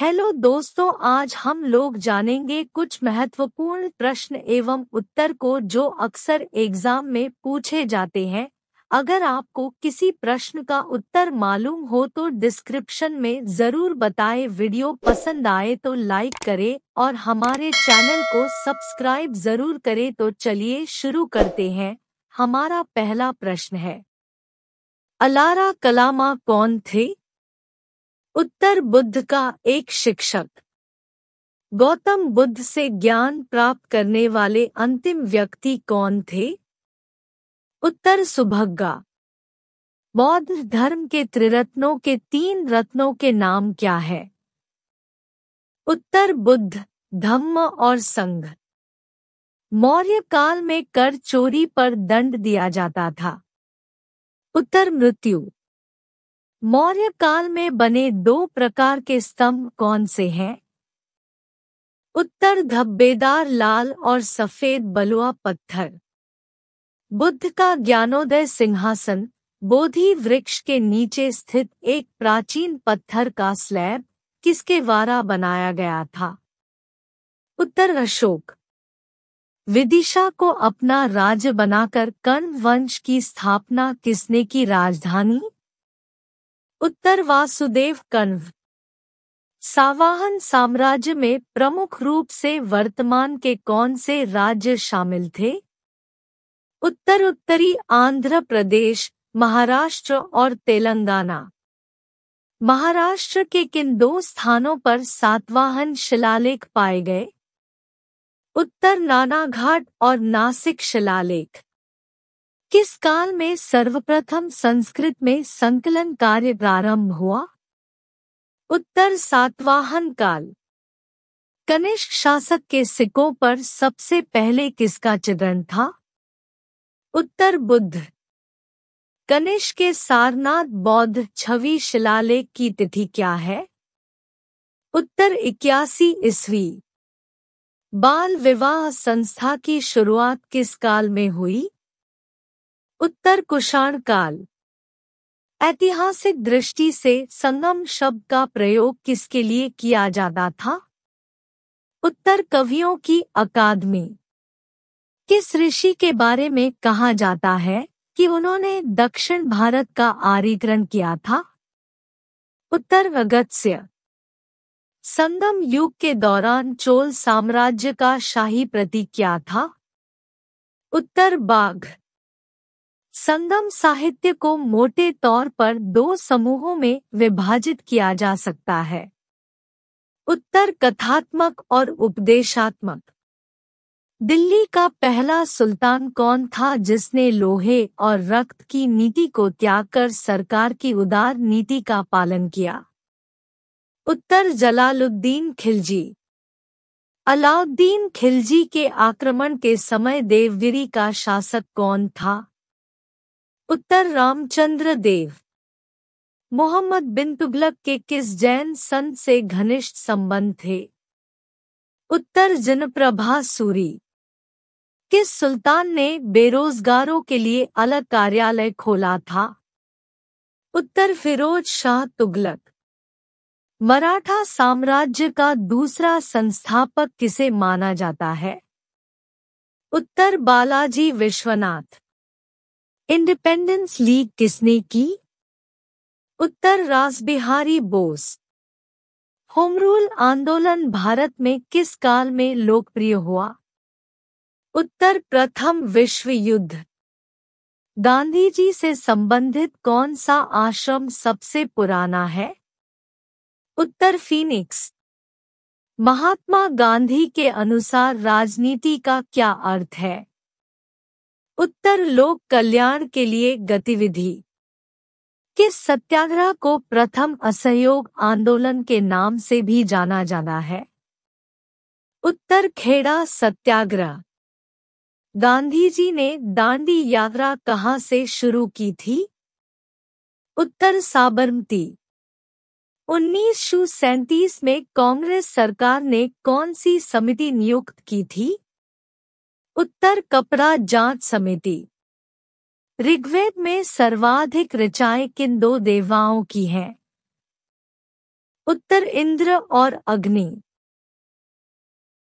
hello दोस्तों आज हम लोग जानेंगे कुछ महत्वपूर्ण प्रश्न एवं उत्तर को जो अक्सर एग्जाम में पूछे जाते हैं अगर आपको किसी प्रश्न का उत्तर मालूम हो तो डिस्क्रिप्शन में जरूर बताएं वीडियो पसंद आए तो लाइक करें और हमारे चैनल को सब्सक्राइब जरूर करें तो चलिए शुरू करते हैं हमारा पहला प्रश्न है अलारा कलामा कौन थे उत्तर बुद्ध का एक शिक्षक गौतम बुद्ध से ज्ञान प्राप्त करने वाले अंतिम व्यक्ति कौन थे उत्तर सुभग्गा बौद्ध धर्म के त्रिरत्नों के तीन रत्नों के नाम क्या है उत्तर बुद्ध धम्म और संघ मौर्य काल में कर चोरी पर दंड दिया जाता था उत्तर मृत्यु मौर्य काल में बने दो प्रकार के स्तंभ कौन से हैं उत्तर धब्बेदार लाल और सफेद बलुआ पत्थर बुद्ध का ज्ञानोदय सिंहासन बोधि वृक्ष के नीचे स्थित एक प्राचीन पत्थर का स्लैब किसके वारा बनाया गया था उत्तर अशोक विदिशा को अपना राज्य बनाकर कर्ण वंश की स्थापना किसने की राजधानी उत्तर वासुदेव कण्व सावाहन साम्राज्य में प्रमुख रूप से वर्तमान के कौन से राज्य शामिल थे उत्तर उत्तरी आंध्र प्रदेश महाराष्ट्र और तेलंगाना महाराष्ट्र के किन दो स्थानों पर सातवाहन शिलालेख पाए गए उत्तर नानाघाट और नासिक शिलालेख किस काल में सर्वप्रथम संस्कृत में संकलन कार्य प्रारंभ हुआ उत्तर सातवाहन काल कनिष्क शासक के सिक्कों पर सबसे पहले किसका चित्रण था उत्तर बुद्ध कनिष्क के सारनाथ बौद्ध छवि शिलालेख की तिथि क्या है उत्तर इक्यासी ईस्वी बाल विवाह संस्था की शुरुआत किस काल में हुई उत्तर कुषाण काल ऐतिहासिक दृष्टि से संगम शब्द का प्रयोग किसके लिए किया जाता था उत्तर कवियों की अकादमी किस ऋषि के बारे में कहा जाता है कि उन्होंने दक्षिण भारत का आर्यकरण किया था उत्तर अगत्य संगम युग के दौरान चोल साम्राज्य का शाही प्रतीक क्या था उत्तर बाघ संगम साहित्य को मोटे तौर पर दो समूहों में विभाजित किया जा सकता है उत्तर कथात्मक और उपदेशात्मक दिल्ली का पहला सुल्तान कौन था जिसने लोहे और रक्त की नीति को त्याग कर सरकार की उदार नीति का पालन किया उत्तर जलालुद्दीन खिलजी अलाउद्दीन खिलजी के आक्रमण के समय देवगिरी का शासक कौन था उत्तर रामचंद्र देव मोहम्मद बिन तुगलक के किस जैन संत से घनिष्ठ संबंध थे उत्तर जनप्रभा सूरी किस सुल्तान ने बेरोजगारों के लिए अलग कार्यालय खोला था उत्तर फिरोज शाह तुगलक मराठा साम्राज्य का दूसरा संस्थापक किसे माना जाता है उत्तर बालाजी विश्वनाथ इंडिपेंडेंस लीग किसने की उत्तर रास बिहारी बोस होमरूल आंदोलन भारत में किस काल में लोकप्रिय हुआ उत्तर प्रथम विश्व युद्ध गांधी जी से संबंधित कौन सा आश्रम सबसे पुराना है उत्तर फीनिक्स महात्मा गांधी के अनुसार राजनीति का क्या अर्थ है उत्तर लोक कल्याण के लिए गतिविधि के सत्याग्रह को प्रथम असहयोग आंदोलन के नाम से भी जाना जाना है उत्तर खेड़ा सत्याग्रह गांधी जी ने दांडी यात्रा कहाँ से शुरू की थी उत्तर साबरमती उन्नीस में कांग्रेस सरकार ने कौन सी समिति नियुक्त की थी उत्तर कपड़ा जांच समिति ऋग्वेद में सर्वाधिक ऋचाएं किन दो देवाओं की हैं उत्तर इंद्र और अग्नि